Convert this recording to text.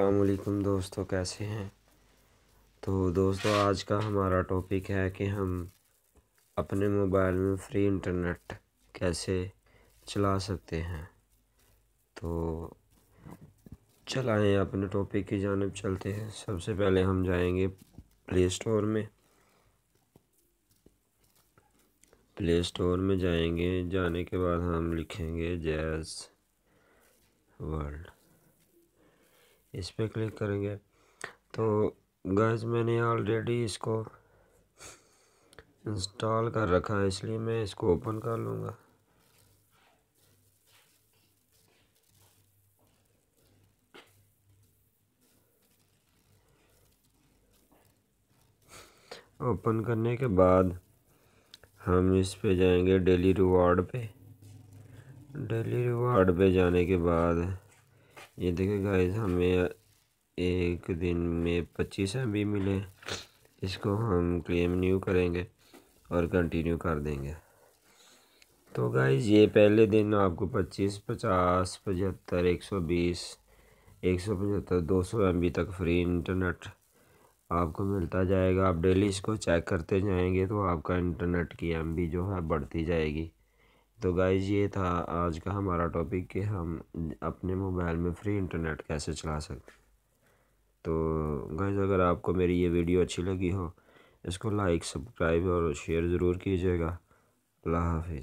असलकुम दोस्तों कैसे हैं तो दोस्तों आज का हमारा टॉपिक है कि हम अपने मोबाइल में फ्री इंटरनेट कैसे चला सकते हैं तो चलाएं अपने टॉपिक की जानब चलते हैं सबसे पहले हम जाएंगे प्ले स्टोर में प्ले स्टोर में जाएंगे जाने के बाद हम लिखेंगे जैस वर्ल्ड इस पर क्लिक करेंगे तो गैस मैंने ऑलरेडी इसको इंस्टॉल कर रखा है इसलिए मैं इसको ओपन कर लूँगा ओपन करने के बाद हम इस पे जाएंगे डेली रिवार्ड पे डेली रिवार्ड पे जाने के बाद ये देखिए गाइस हमें एक दिन में पच्चीस एम बी मिले इसको हम क्लेम न्यू करेंगे और कंटिन्यू कर देंगे तो गाइस ये पहले दिन आपको पच्चीस पचास पचहत्तर एक सौ बीस एक सौ पचहत्तर दो सौ एम बी तक फ्री इंटरनेट आपको मिलता जाएगा आप डेली इसको चेक करते जाएंगे तो आपका इंटरनेट की एम बी जो है बढ़ती जाएगी तो गाइज ये था आज का हमारा टॉपिक कि हम अपने मोबाइल में फ्री इंटरनेट कैसे चला सकते हैं तो गाइज अगर आपको मेरी ये वीडियो अच्छी लगी हो इसको लाइक सब्सक्राइब और शेयर ज़रूर कीजिएगा अल्लाह हाफिज़